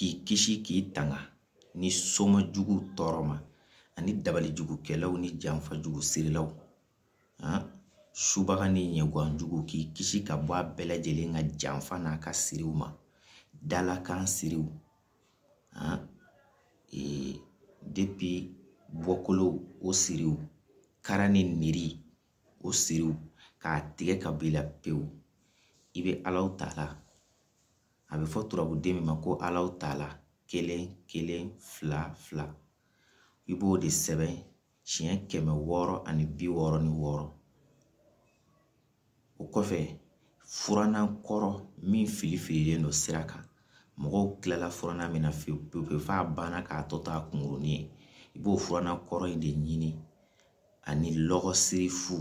k'i kisi k'i tanga ni somajugu tɔɔrɔ ma ani dabalijugukɛlaw ni janfajugu subaga ni ɲɛguwanjugu k'i kisi ka bɔ a bɛɛ ka janfa n'a ka siriw ma dalakan siriw ee, depi bɔkolow o siriw kara ni niri o siriw k'a tigɛ ka b'i pewu i bɛ alaw ta la a bɛ fɔ turabuden min ma ko alaw ta la kelen kelen fila fila i b'o de sɛbɛn siɲɛ kɛmɛ wɔɔrɔ ani bi wɔɔrɔ ni wɔɔrɔ o kɔfɛ furanna kɔrɔ min filifililen don sira kan mɔgɔw tilala furanna min na pewu pewu f'a banna k'a tɔ to a kunkurunin ye i b'o furanna kɔrɔ in de ɲini ani lɔgɔsiri fu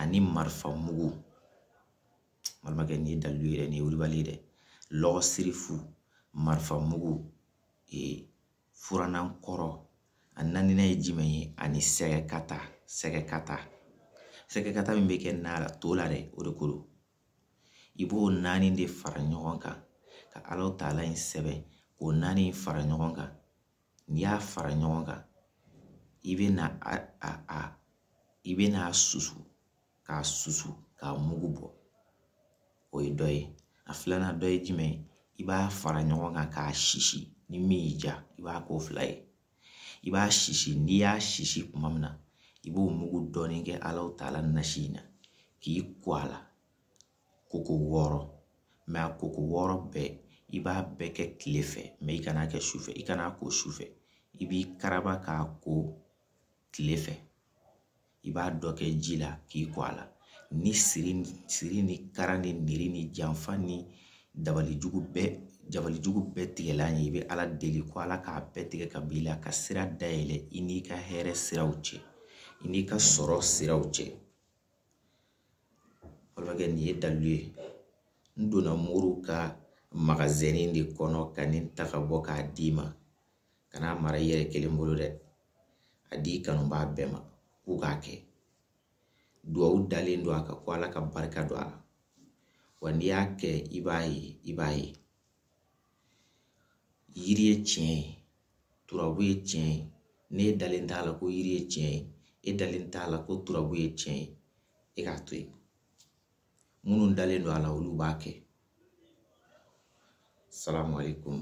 ani marifa mugu balimakɛ nin ye dalilu ye dɛ nin ye wilibali ye dɛ lɔɣisirifu, malifa mugu, furalan kɔrɔ a naaninan ye jumɛn ye ani sɛgɛ kata sɛgɛ kata sɛgɛ kata min bɛ kɛ na la to la dɛ o de ko don i b'o naani de fara ɲɔgɔn kan ka alaw taala in sɛbɛn k'o naani in fara ɲɔgɔn kan n'i y'a fara ɲɔgɔn kan i bɛ na a a a i bɛ na susu k'a susu k'a mugu bɔ o ye dɔ ye a filanan dɔ ye jumɛn ye i b'a fara ɲɔgɔn kan k'a sisi ni min y'i ja i b'a k'o fila ye i b'a sisi n'i y'a sisi kuma min na i b'o mugu dɔɔnin kɛ alaw ta ala nasi in na k'i ko a la koko wɔɔrɔ mɛ a koko wɔɔrɔ bɛɛ i b'a bɛɛ kɛ tile fɛ mɛ i kana kɛ sufɛ i kana ko sufɛ i b'i karaba k'a ko tile fɛ i b'a dɔ kɛ ji la k'i ko a la ni siri ni siri ni kara ni niri ni janfa ni dabalijugu bɛɛ jabalijugu bɛɛ tigɛla ye i bɛ ala deli ko ala k'a bɛɛ tigɛ ka b'i la ka sira dayɛlɛ i n'i ka hɛrɛ siraw cɛ i n'i ka sɔrɔ siraw cɛ balimakɛ nin ye dalilu ye n donna mori ka magazɛni de kɔnɔ ka ne ta ka bɔ k'a d'i ma kana mara i yɛrɛ kelen bolo dɛ a di kanuba bɛɛ ma k'u k'a kɛ Duwawu dalen do a kan ko ala ka barika do a la wa n'i y'a kɛ i b'a ye i b'a ye yiri ye tiɲɛ ye turabu ye tiɲɛ ye ne dalen t'a la ko yiri ye tiɲɛ ye e dalen t'a la ko turabu ye tiɲɛ ye e k'a to yen minnu dalen don a la olu b'a kɛ salamu